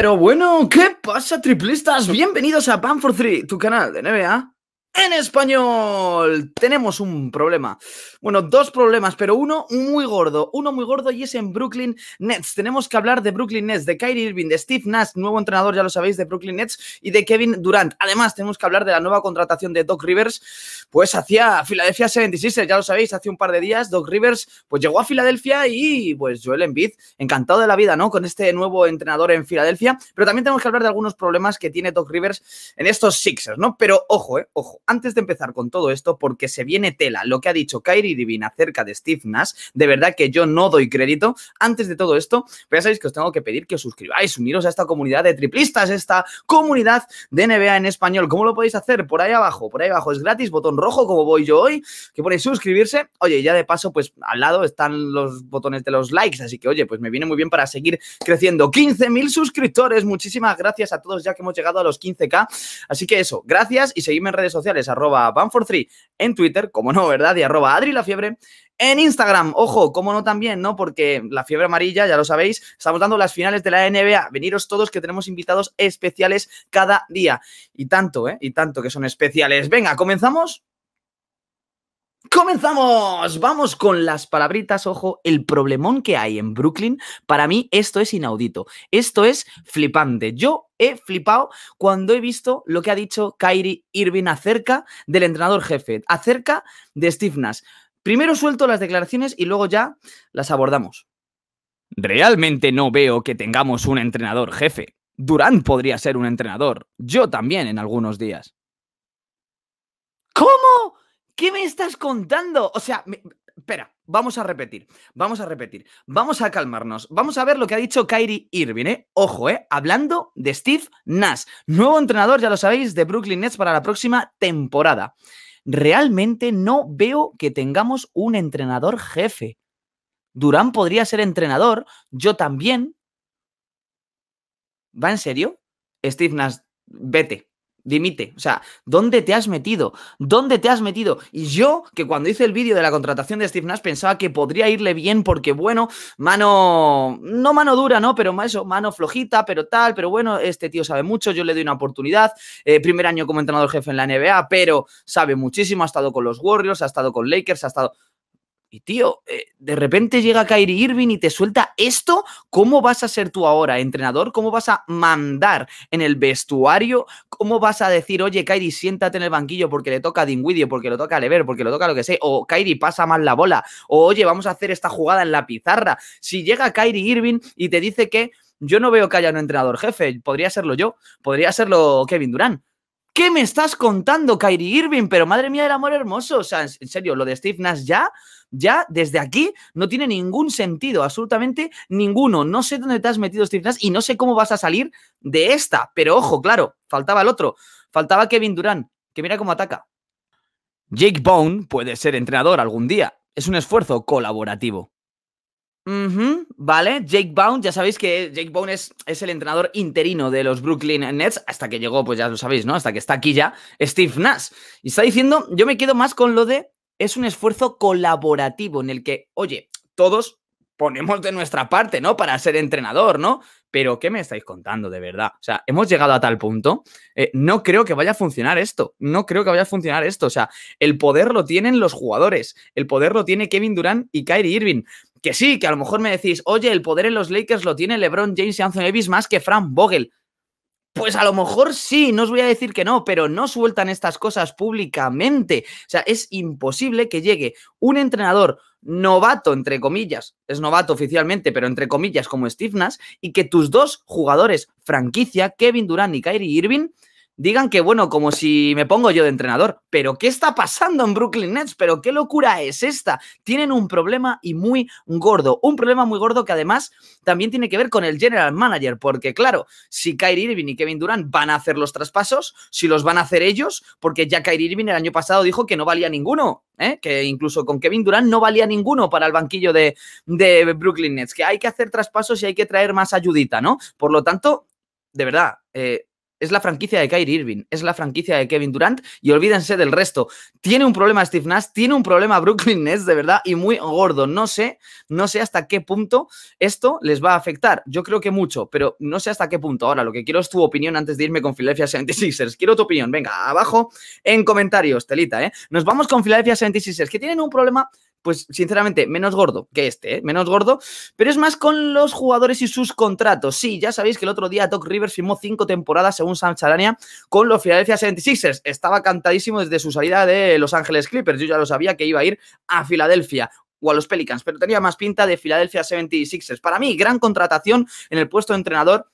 Pero bueno, ¿qué pasa, triplistas? Bienvenidos a Pan for Three, tu canal de NBA en español. Tenemos un problema. Bueno, dos problemas, pero uno muy gordo. Uno muy gordo y es en Brooklyn Nets. Tenemos que hablar de Brooklyn Nets, de Kyrie Irving, de Steve Nash, nuevo entrenador, ya lo sabéis, de Brooklyn Nets y de Kevin Durant. Además, tenemos que hablar de la nueva contratación de Doc Rivers, pues hacia Filadelfia 76, ya lo sabéis, hace un par de días Doc Rivers pues llegó a Filadelfia y pues Joel Embiid, encantado de la vida, ¿no? Con este nuevo entrenador en Filadelfia, pero también tenemos que hablar de algunos problemas que tiene Doc Rivers en estos Sixers, ¿no? Pero ojo, eh, ojo antes de empezar con todo esto, porque se viene tela lo que ha dicho Kyrie Divina acerca de Steve Nash, de verdad que yo no doy crédito. Antes de todo esto, ya sabéis que os tengo que pedir que os suscribáis, uniros a esta comunidad de triplistas, esta comunidad de NBA en español. ¿Cómo lo podéis hacer? Por ahí abajo, por ahí abajo es gratis, botón rojo como voy yo hoy, que pone suscribirse. Oye, ya de paso, pues al lado están los botones de los likes, así que oye, pues me viene muy bien para seguir creciendo. 15.000 suscriptores, muchísimas gracias a todos ya que hemos llegado a los 15k. Así que eso, gracias y seguidme en redes sociales arroba Banfor3 en Twitter, como no, ¿verdad? Y arroba Adri La Fiebre en Instagram. Ojo, como no también, ¿no? Porque la fiebre amarilla, ya lo sabéis, estamos dando las finales de la NBA. Veniros todos que tenemos invitados especiales cada día. Y tanto, ¿eh? Y tanto que son especiales. Venga, comenzamos. ¡Comenzamos! Vamos con las palabritas, ojo, el problemón que hay en Brooklyn. Para mí esto es inaudito, esto es flipante. Yo he flipado cuando he visto lo que ha dicho Kyrie Irving acerca del entrenador jefe, acerca de Steve Nash. Primero suelto las declaraciones y luego ya las abordamos. Realmente no veo que tengamos un entrenador jefe. Durant podría ser un entrenador, yo también en algunos días. ¿Cómo? ¿Qué me estás contando? O sea, espera, vamos a repetir, vamos a repetir, vamos a calmarnos, vamos a ver lo que ha dicho Kyrie Irving, ¿eh? Ojo, ¿eh? Hablando de Steve Nash, nuevo entrenador, ya lo sabéis, de Brooklyn Nets para la próxima temporada. Realmente no veo que tengamos un entrenador jefe. Durán podría ser entrenador, yo también. ¿Va en serio? Steve Nash, vete, Dimite, o sea, ¿dónde te has metido? ¿Dónde te has metido? Y yo, que cuando hice el vídeo de la contratación de Steve Nash pensaba que podría irle bien porque, bueno, mano, no mano dura, ¿no? Pero eso, mano flojita, pero tal, pero bueno, este tío sabe mucho, yo le doy una oportunidad, eh, primer año como entrenador jefe en la NBA, pero sabe muchísimo, ha estado con los Warriors, ha estado con Lakers, ha estado... Y tío, eh, de repente llega Kyrie Irving y te suelta esto. ¿Cómo vas a ser tú ahora, entrenador? ¿Cómo vas a mandar en el vestuario? ¿Cómo vas a decir, oye, Kyrie, siéntate en el banquillo porque le toca a Dinwiddie, porque le toca a Lever, porque le toca lo que sea? O Kyrie, pasa mal la bola. O oye, vamos a hacer esta jugada en la pizarra. Si llega Kyrie Irving y te dice que yo no veo que haya un entrenador jefe, podría serlo yo, podría serlo Kevin Durán. ¿Qué me estás contando, Kyrie Irving? Pero madre mía el amor hermoso. O sea, en serio, lo de Steve Nash ya ya desde aquí no tiene ningún sentido, absolutamente ninguno. No sé dónde te has metido, Steve Nash, y no sé cómo vas a salir de esta. Pero ojo, claro, faltaba el otro. Faltaba Kevin Durán, que mira cómo ataca. Jake Bone puede ser entrenador algún día. Es un esfuerzo colaborativo. vale, Jake Bone, ya sabéis que Jake Bone es, es, el entrenador interino de los Brooklyn Nets, hasta que llegó, pues ya lo sabéis, ¿no? Hasta que está aquí ya Steve Nash. Y está diciendo, yo me quedo más con lo de es un esfuerzo colaborativo en el que, oye, todos ponemos de nuestra parte, ¿no? Para ser entrenador, ¿no? Pero, ¿qué me estáis contando de verdad? O sea, hemos llegado a tal punto, eh, no creo que vaya a funcionar esto, no creo que vaya a funcionar esto, o sea, el poder lo tienen los jugadores, el poder lo tiene Kevin Durant y Kyrie Irving. Que sí, que a lo mejor me decís, oye, el poder en los Lakers lo tiene LeBron James y Anthony Davis más que Frank Vogel. Pues a lo mejor sí, no os voy a decir que no, pero no sueltan estas cosas públicamente. O sea, es imposible que llegue un entrenador novato, entre comillas, es novato oficialmente, pero entre comillas como Steve Nash, y que tus dos jugadores franquicia, Kevin Durán y Kyrie Irving, digan que, bueno, como si me pongo yo de entrenador, pero ¿qué está pasando en Brooklyn Nets? ¿Pero qué locura es esta? Tienen un problema y muy gordo, un problema muy gordo que además también tiene que ver con el general manager, porque claro, si Kyrie Irving y Kevin Durant van a hacer los traspasos, si los van a hacer ellos, porque ya Kyrie Irving el año pasado dijo que no valía ninguno, ¿eh? que incluso con Kevin Durant no valía ninguno para el banquillo de, de Brooklyn Nets, que hay que hacer traspasos y hay que traer más ayudita, ¿no? Por lo tanto, de verdad, eh, es la franquicia de Kyrie Irving, es la franquicia de Kevin Durant y olvídense del resto. Tiene un problema Steve Nash, tiene un problema Brooklyn Nets de verdad y muy gordo. No sé, no sé hasta qué punto esto les va a afectar. Yo creo que mucho, pero no sé hasta qué punto. Ahora, lo que quiero es tu opinión antes de irme con Philadelphia 76ers. Quiero tu opinión. Venga, abajo en comentarios, telita, ¿eh? Nos vamos con Philadelphia 76ers, que tienen un problema pues sinceramente, menos gordo que este, ¿eh? menos gordo, pero es más con los jugadores y sus contratos. Sí, ya sabéis que el otro día Doc Rivers firmó cinco temporadas según Sam Charania con los Philadelphia 76ers. Estaba cantadísimo desde su salida de Los Ángeles Clippers. Yo ya lo sabía que iba a ir a Filadelfia o a los Pelicans, pero tenía más pinta de Philadelphia 76ers. Para mí, gran contratación en el puesto de entrenador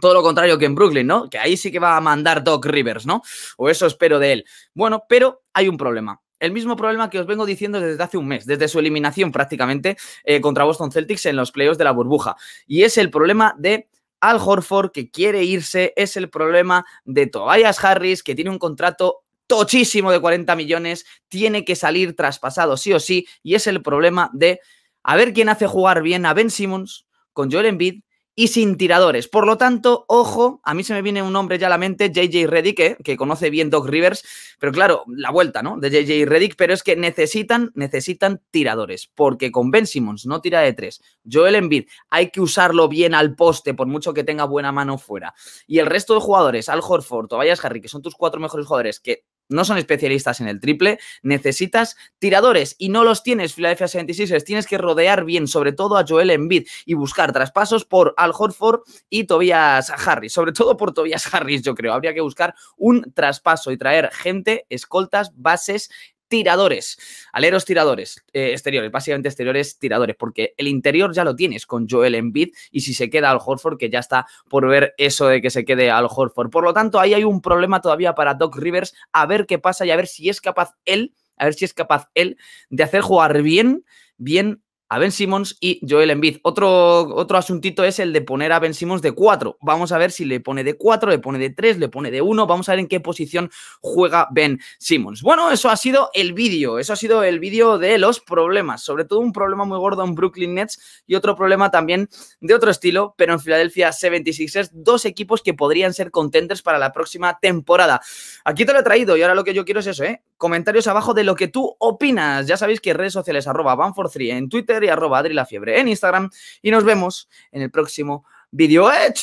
todo lo contrario que en Brooklyn, ¿no? Que ahí sí que va a mandar Doc Rivers, ¿no? O eso espero de él. Bueno, pero hay un problema el mismo problema que os vengo diciendo desde hace un mes, desde su eliminación prácticamente eh, contra Boston Celtics en los playoffs de la burbuja. Y es el problema de Al Horford que quiere irse, es el problema de Tobias Harris que tiene un contrato tochísimo de 40 millones, tiene que salir traspasado sí o sí, y es el problema de a ver quién hace jugar bien a Ben Simmons con Joel Embiid y sin tiradores. Por lo tanto, ojo, a mí se me viene un nombre ya a la mente, JJ Redick, eh, que conoce bien Doc Rivers, pero claro, la vuelta, ¿no? De JJ Reddick, pero es que necesitan, necesitan tiradores, porque con Ben Simmons no tira de tres, Joel Embiid hay que usarlo bien al poste, por mucho que tenga buena mano fuera, y el resto de jugadores, Al Horford, Tobias Harry, que son tus cuatro mejores jugadores, que no son especialistas en el triple, necesitas tiradores y no los tienes Philadelphia 76ers, tienes que rodear bien sobre todo a Joel Embiid y buscar traspasos por Al Horford y Tobias Harris, sobre todo por Tobias Harris yo creo, habría que buscar un traspaso y traer gente, escoltas, bases tiradores, aleros tiradores, eh, exteriores, básicamente exteriores tiradores, porque el interior ya lo tienes con Joel Embiid y si se queda al Horford, que ya está por ver eso de que se quede al Horford. Por lo tanto, ahí hay un problema todavía para Doc Rivers, a ver qué pasa y a ver si es capaz él, a ver si es capaz él de hacer jugar bien, bien a Ben Simmons y Joel Embiid. Otro, otro asuntito es el de poner a Ben Simmons de 4. Vamos a ver si le pone de 4, le pone de 3, le pone de 1. Vamos a ver en qué posición juega Ben Simmons. Bueno, eso ha sido el vídeo. Eso ha sido el vídeo de los problemas. Sobre todo un problema muy gordo en Brooklyn Nets y otro problema también de otro estilo, pero en Filadelfia 76ers. Dos equipos que podrían ser contenders para la próxima temporada. Aquí te lo he traído y ahora lo que yo quiero es eso, ¿eh? comentarios abajo de lo que tú opinas. Ya sabéis que redes sociales arroba banfor3 en Twitter y arroba Adri la Fiebre en Instagram. Y nos vemos en el próximo vídeo. ¡Eh!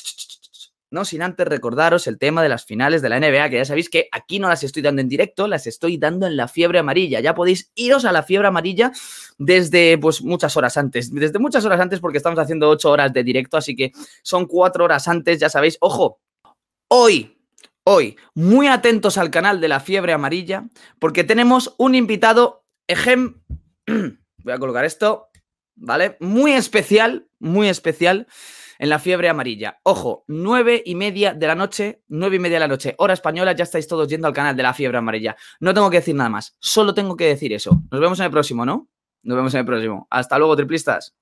No sin antes recordaros el tema de las finales de la NBA, que ya sabéis que aquí no las estoy dando en directo, las estoy dando en la fiebre amarilla. Ya podéis iros a la fiebre amarilla desde pues muchas horas antes, desde muchas horas antes porque estamos haciendo 8 horas de directo, así que son 4 horas antes, ya sabéis. Ojo, hoy hoy muy atentos al canal de la fiebre amarilla porque tenemos un invitado ejem... Voy a colocar esto, ¿vale? Muy especial, muy especial en la fiebre amarilla. Ojo, nueve y media de la noche, nueve y media de la noche, hora española, ya estáis todos yendo al canal de la fiebre amarilla. No tengo que decir nada más, solo tengo que decir eso. Nos vemos en el próximo, ¿no? Nos vemos en el próximo. Hasta luego, triplistas.